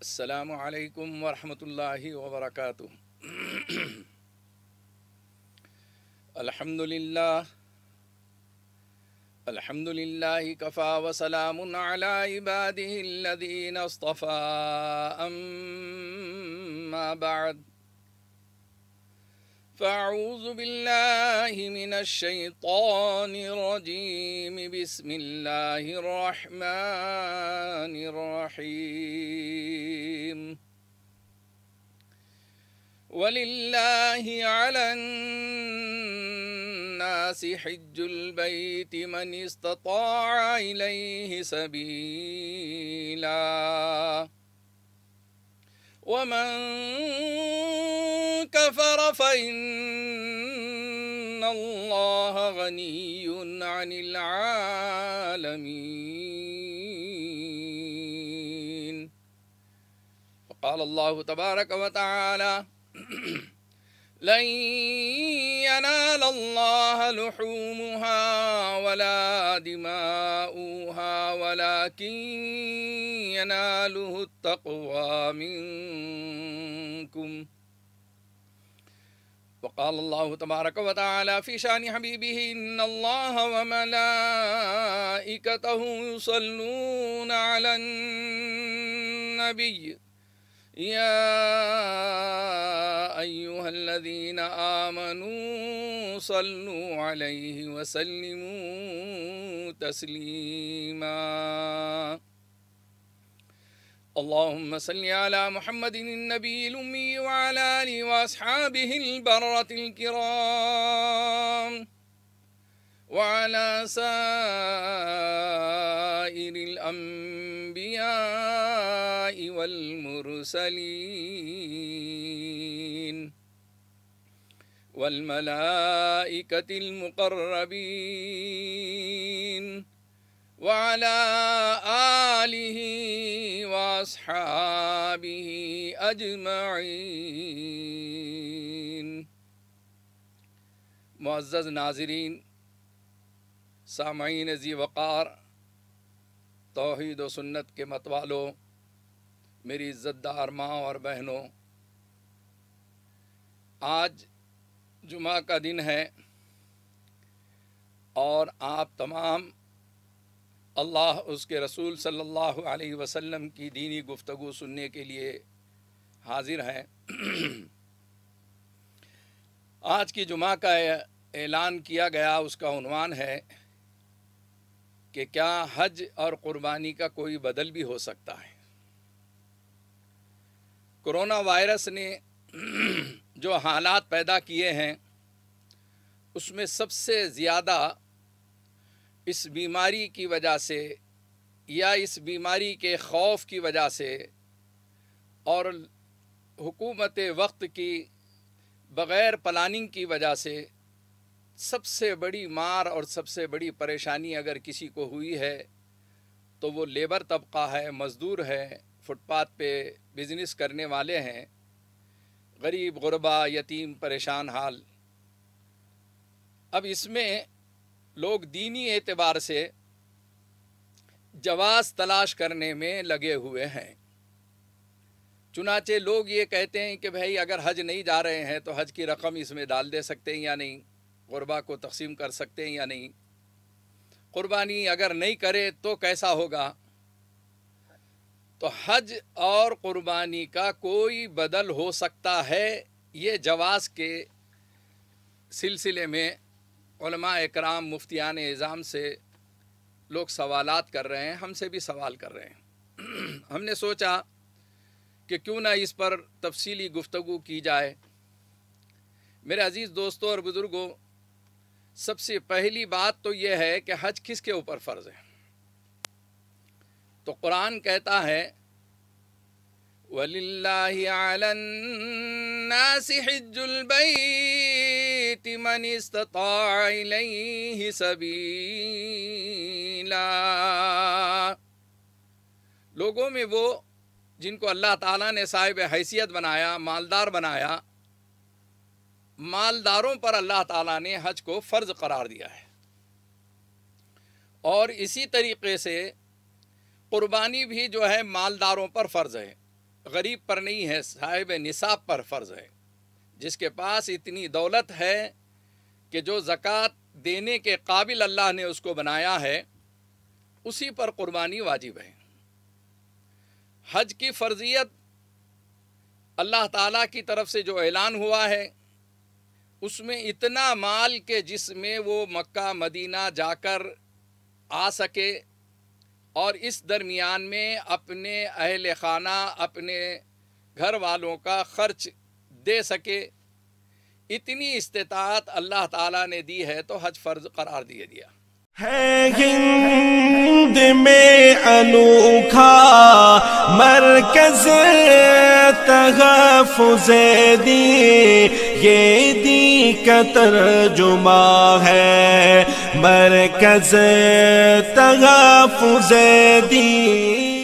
السلام عليكم ورحمة الله وبركاته الحمد لله الحمد لله كفى وسلام على عباده الذين اصطفى أم أما بعد فأعوذ بالله من الشيطان الرجيم بسم الله الرحمن الرحيم ولله على الناس حج البيت من استطاع إليه سبيلاً ومن كفر فإن الله غني عن العالمين وقال الله تبارك وتعالى لن ينال الله لحومها ولا دماؤها ولكن يناله التقوى منكم وقال الله تبارك وتعالى في شان حبيبه إن الله وملائكته يصلون على النبي يا الذين آمنوا صلوا عليه وسلموا تسليما اللهم صل على محمد النبي الأمي وعلى آله وأصحابه البرة الكرام وعلى سائر الأنبياء والمرسلين والملائكة المقربين وعلى آله وأصحابه أجمعين معزز ناظرين سامعين زي وقار توحید و سنت کے متوالو میری عزت دار ماں اور بہنوں آج जुमा का दिन है और आप तमाम अल्लाह उसके रसूल सल्लल्लाहु अलैहि वसल्लम की दीनी गुफ्तु सुनने के लिए हाजिर हैं आज की जुमा का ऐलान किया गया उसका उनवान है कि क्या हज और क़ुरबानी का कोई बदल भी हो सकता है कोरोना वायरस ने जो हालात पैदा किए हैं उसमें सबसे ज़्यादा इस बीमारी की वजह से या इस बीमारी के खौफ की वजह से और हुकूमत वक्त की बग़ैर प्लानिंग की वजह से सबसे बड़ी मार और सबसे बड़ी परेशानी अगर किसी को हुई है तो वो लेबर तबका है मज़दूर है फुटपाथ पे बिज़नेस करने वाले हैं गरीब गुरबा यतीम परेशान हाल अब इसमें लोग दीनी एतबार से जवाज़ तलाश करने में लगे हुए हैं चुनाचे लोग ये कहते हैं कि भाई अगर हज नहीं जा रहे हैं तो हज की रकम इसमें डाल दे सकते हैं या नहीं गुरबा को तकसीम कर सकते हैं या नहीं क़ुरबानी अगर नहीं करे तो कैसा होगा तो हज और क़ुरबानी का कोई बदल हो सकता है ये जवाज़ के सिलसिले में कराम मुफ्तियान एज़ाम से लोग सवालात कर रहे हैं हमसे भी सवाल कर रहे हैं हमने सोचा कि क्यों ना इस पर तफसीली गुफ्तु की जाए मेरे अज़ीज़ दोस्तों और बुज़ुर्गों सबसे पहली बात तो यह है कि हज किसके ऊपर फ़र्ज़ है तो कुरान कहता है वलिल्लाहि सबीला लोगों में वो जिनको अल्लाह ताला ने साहिब हैसियत बनाया मालदार बनाया मालदारों पर अल्लाह ताला ने हज को फ़र्ज़ करार दिया है और इसी तरीके से कुर्बानी भी जो है मालदारों पर फ़र्ज़ है गरीब पर नहीं है साहिब निसाब पर फ़र्ज़ है जिसके पास इतनी दौलत है कि जो ज़क़़त देने के काबिल अल्लाह ने उसको बनाया है उसी पर कुर्बानी वाजिब है हज की फ़र्जियत अल्लाह ताला की तरफ से जो ऐलान हुआ है उसमें इतना माल के जिसमें वो मक्का मदीना जाकर आ सके और इस दरमियान में अपने अहल खाना अपने घर वालों का ख़र्च दे सके इतनी इस्तात अल्लाह ताला ने दी है तो हज फ़र्ज़ करार दिए दिया है हिंद में अनोखा मरकज तहफुज दी ये दी कतर जुमा है मरकज तहफुज दी